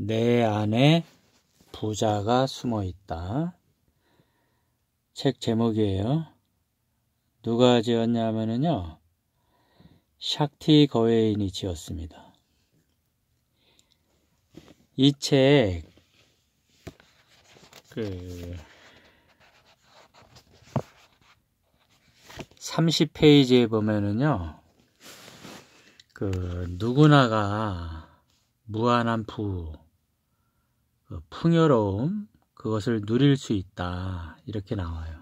내 안에 부자가 숨어 있다. 책 제목이에요. 누가 지었냐면은요. 샥티 거웨인이 지었습니다. 이 책, 그, 30페이지에 보면은요, 그, 누구나가 무한한 부, 어, 풍요로움 그것을 누릴 수 있다 이렇게 나와요.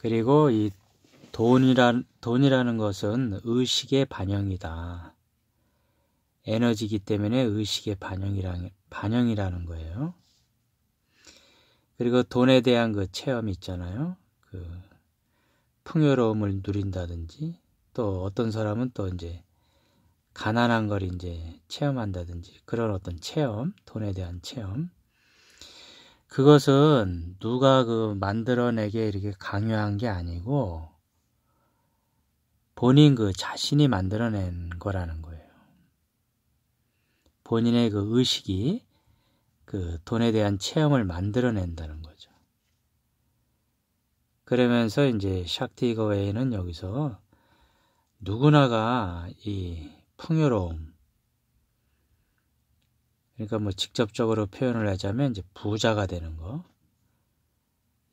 그리고 이 돈이란 돈이라는 것은 의식의 반영이다. 에너지기 이 때문에 의식의 반영이라, 반영이라는 거예요. 그리고 돈에 대한 그 체험 이 있잖아요. 그 풍요로움을 누린다든지 또 어떤 사람은 또 이제 가난한 걸 이제 체험한다든지 그런 어떤 체험, 돈에 대한 체험. 그것은 누가 그 만들어내게 이렇게 강요한 게 아니고 본인 그 자신이 만들어낸 거라는 거예요. 본인의 그 의식이 그 돈에 대한 체험을 만들어낸다는 거죠. 그러면서 이제 샥티거 웨이는 여기서 누구나가 이 풍요로움. 그러니까 뭐 직접적으로 표현을 하자면 이제 부자가 되는 거.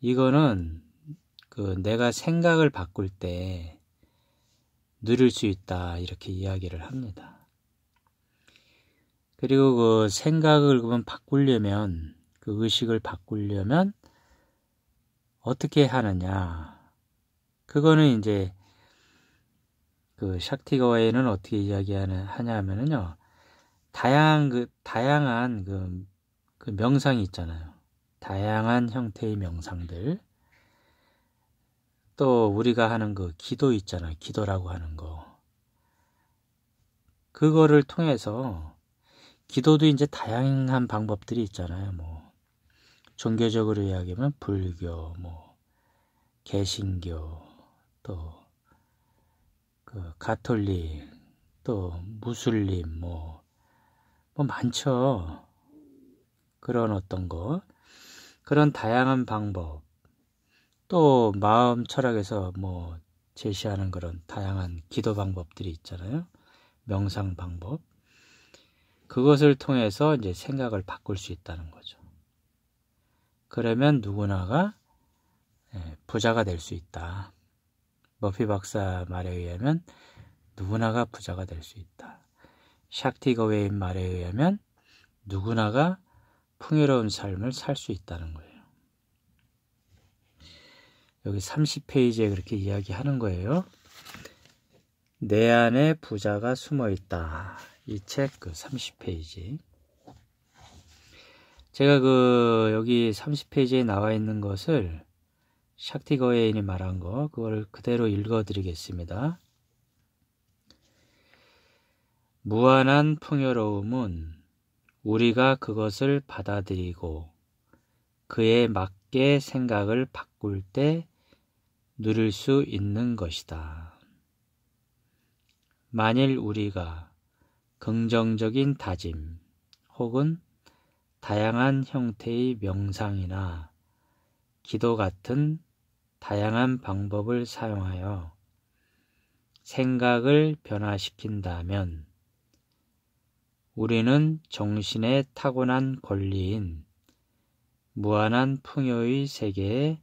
이거는 그 내가 생각을 바꿀 때 누릴 수 있다 이렇게 이야기를 합니다. 그리고 그 생각을 그러면 바꾸려면 그 의식을 바꾸려면 어떻게 하느냐 그거는 이제 그샥티거에는 어떻게 이야기하냐 하면은요. 다양한 그 다양한 그, 그 명상이 있잖아요. 다양한 형태의 명상들. 또 우리가 하는 그 기도 있잖아요. 기도라고 하는 거. 그거를 통해서 기도도 이제 다양한 방법들이 있잖아요. 뭐 종교적으로 이야기하면 불교, 뭐 개신교, 또그 가톨릭 또 무슬림 뭐, 뭐 많죠. 그런 어떤 것 그런 다양한 방법 또 마음 철학에서 뭐 제시하는 그런 다양한 기도 방법들이 있잖아요. 명상 방법. 그것을 통해서 이제 생각을 바꿀 수 있다는 거죠. 그러면 누구나가 예, 부자가 될 수 있다. 머피 박사 말에 의하면 누구나가 부자가 될 수 있다. 샥티거웨인 말에 의하면 누구나가 풍요로운 삶을 살 수 있다는 거예요. 여기 30페이지에 그렇게 이야기하는 거예요. 내 안에 부자가 숨어 있다. 이 책 그 30페이지. 제가 그 여기 30페이지에 나와 있는 것을 샥티거에인이 말한 거 그걸 그대로 읽어드리겠습니다. 무한한 풍요로움은 우리가 그것을 받아들이고 그에 맞게 생각을 바꿀 때 누릴 수 있는 것이다. 만일 우리가 긍정적인 다짐 혹은 다양한 형태의 명상이나 기도 같은 다양한 방법을 사용하여 생각을 변화시킨다면 우리는 정신의 타고난 권리인 무한한 풍요의 세계에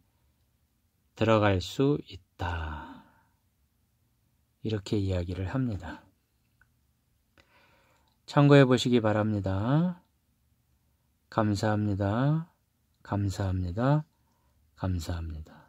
들어갈 수 있다. 이렇게 이야기를 합니다. 참고해 보시기 바랍니다. 감사합니다. 감사합니다. 감사합니다.